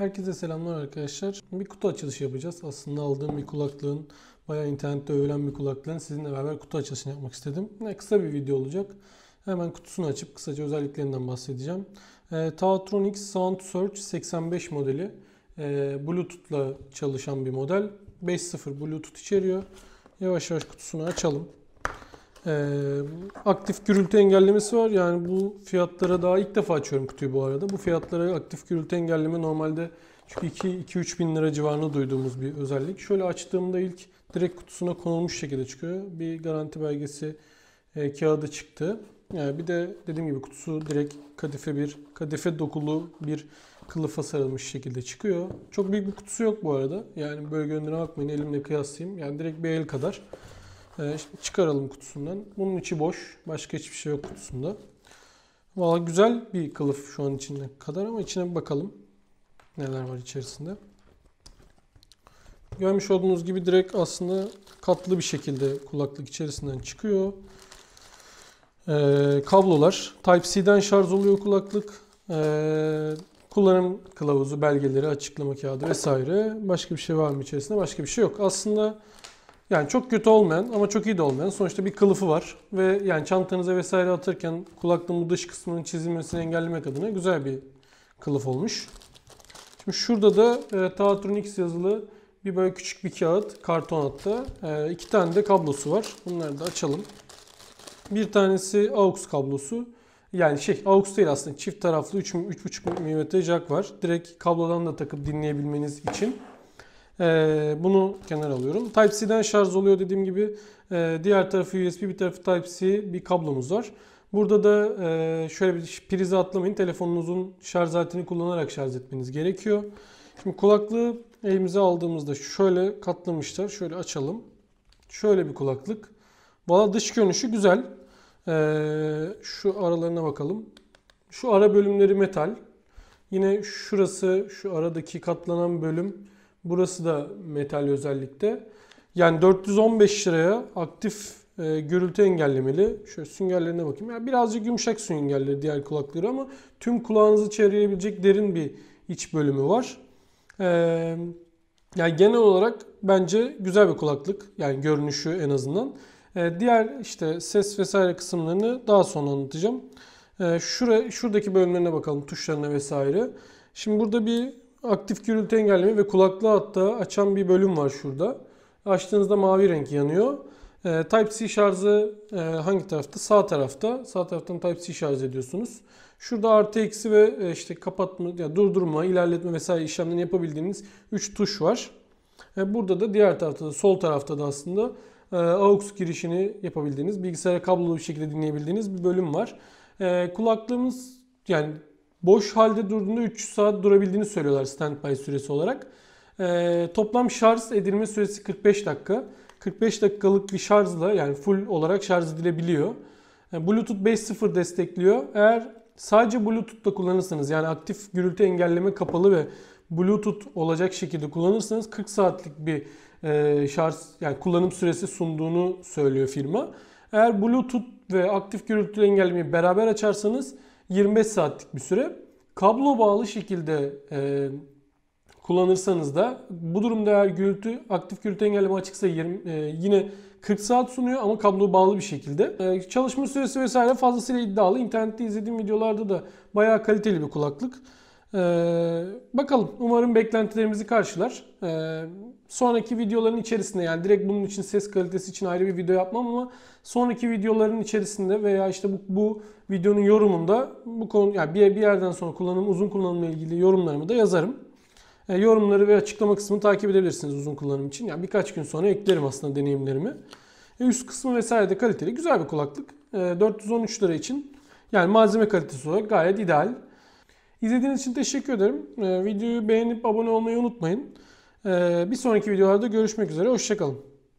Herkese selamlar arkadaşlar. Bir kutu açılışı yapacağız. Aslında aldığım bir kulaklığın, bayağı internette övülen bir kulaklığın sizinle beraber kutu açılışını yapmak istedim. Yani kısa bir video olacak. Hemen kutusunu açıp kısaca özelliklerinden bahsedeceğim. E, ee, Taatronics Sound Search 85 modeli. E, Bluetooth'la çalışan bir model. 5.0 Bluetooth içeriyor. Yavaş yavaş kutusunu açalım. Ee, aktif gürültü engellemesi var. Yani bu fiyatlara daha ilk defa açıyorum kutuyu bu arada. Bu fiyatlara aktif gürültü engelleme normalde çünkü 2-3 bin lira civarında duyduğumuz bir özellik. Şöyle açtığımda ilk direkt kutusuna konulmuş şekilde çıkıyor. Bir garanti belgesi e, kağıdı çıktı. Yani bir de dediğim gibi kutusu direkt kadife bir kadife dokulu bir kılıfa sarılmış şekilde çıkıyor. Çok büyük bir kutusu yok bu arada. Yani böyle gönlüne bakmayın elimle kıyaslayayım. Yani direkt bir el kadar. Ee, şimdi çıkaralım kutusundan. Bunun içi boş. Başka hiçbir şey yok kutusunda. Valla güzel bir kılıf şu an içinde. kadar ama içine bir bakalım. Neler var içerisinde. Görmüş olduğunuz gibi direkt aslında katlı bir şekilde kulaklık içerisinden çıkıyor. Ee, kablolar. Type-C'den şarj oluyor kulaklık. Ee, kullanım kılavuzu, belgeleri, açıklama kağıdı vesaire. Başka bir şey var mı içerisinde? Başka bir şey yok. Aslında yani çok kötü olmayan ama çok iyi de olmayan sonuçta bir kılıfı var. Ve yani çantanıza vesaire atırken kulaklığın dış kısmının çizilmesini engellemek adına güzel bir kılıf olmuş. Şimdi şurada da e, Taatronix yazılı bir böyle küçük bir kağıt karton hatta. E, iki tane de kablosu var. Bunları da açalım. Bir tanesi AUX kablosu. Yani şey AUX değil aslında çift taraflı 3.5 mm jack var. Direkt kablodan da takıp dinleyebilmeniz için. Ee, bunu kenara alıyorum. Type-C'den şarj oluyor dediğim gibi. Ee, diğer tarafı USB, bir tarafı Type-C bir kablomuz var. Burada da e, şöyle bir prize atlamayın. Telefonunuzun şarj aletini kullanarak şarj etmeniz gerekiyor. Şimdi kulaklığı elimize aldığımızda şöyle katlamışlar. Şöyle açalım. Şöyle bir kulaklık. Valla dış görünüşü güzel. Ee, şu aralarına bakalım. Şu ara bölümleri metal. Yine şurası, şu aradaki katlanan bölüm Burası da metal özellikte. Yani 415 liraya aktif e, gürültü engellemeli. Şöyle süngerlerine bakayım. Yani birazcık yumuşak süngerleri diğer kulakları ama tüm kulağınızı çevreyebilecek derin bir iç bölümü var. E, yani genel olarak bence güzel bir kulaklık. Yani görünüşü en azından. E, diğer işte ses vesaire kısımlarını daha sonra anlatacağım. E, şura, şuradaki bölümlerine bakalım tuşlarına vesaire. Şimdi burada bir aktif gürültü engelleme ve kulaklığı hatta açan bir bölüm var şurada. Açtığınızda mavi renk yanıyor. E, Type-C şarjı e, hangi tarafta? Sağ tarafta. Sağ taraftan Type-C şarj ediyorsunuz. Şurada artı eksi ve e, işte kapatma, yani durdurma, ilerletme vesaire işlemlerini yapabildiğiniz 3 tuş var. E, burada da diğer tarafta da sol tarafta da aslında e, AUX girişini yapabildiğiniz, bilgisayara kablolu bir şekilde dinleyebildiğiniz bir bölüm var. E, kulaklığımız yani boş halde durduğunda 300 saat durabildiğini söylüyorlar standby süresi olarak. Ee, toplam şarj edilme süresi 45 dakika. 45 dakikalık bir şarjla yani full olarak şarj edilebiliyor. Yani ee, Bluetooth 5.0 destekliyor. Eğer sadece Bluetooth'ta kullanırsanız yani aktif gürültü engelleme kapalı ve Bluetooth olacak şekilde kullanırsanız 40 saatlik bir e, şarj yani kullanım süresi sunduğunu söylüyor firma. Eğer Bluetooth ve aktif gürültü engellemeyi beraber açarsanız 25 saatlik bir süre. Kablo bağlı şekilde e, kullanırsanız da bu durumda eğer gürültü aktif gürültü engelleme açıksa 20, e, yine 40 saat sunuyor ama kablo bağlı bir şekilde. E, çalışma süresi vesaire fazlasıyla iddialı. İnternette izlediğim videolarda da bayağı kaliteli bir kulaklık. E, bakalım umarım beklentilerimizi karşılar. E, Sonraki videoların içerisinde yani direkt bunun için ses kalitesi için ayrı bir video yapmam ama sonraki videoların içerisinde veya işte bu, bu videonun yorumunda bu konu yani bir, bir yerden sonra kullanım uzun kullanımla ilgili yorumlarımı da yazarım. E, yorumları ve açıklama kısmını takip edebilirsiniz uzun kullanım için. Yani birkaç gün sonra eklerim aslında deneyimlerimi. E, üst kısmı vesaire de kaliteli güzel bir kulaklık. E, 413 lira için yani malzeme kalitesi olarak gayet ideal. İzlediğiniz için teşekkür ederim. E, videoyu beğenip abone olmayı unutmayın. Ee, bir sonraki videolarda görüşmek üzere. Hoşçakalın.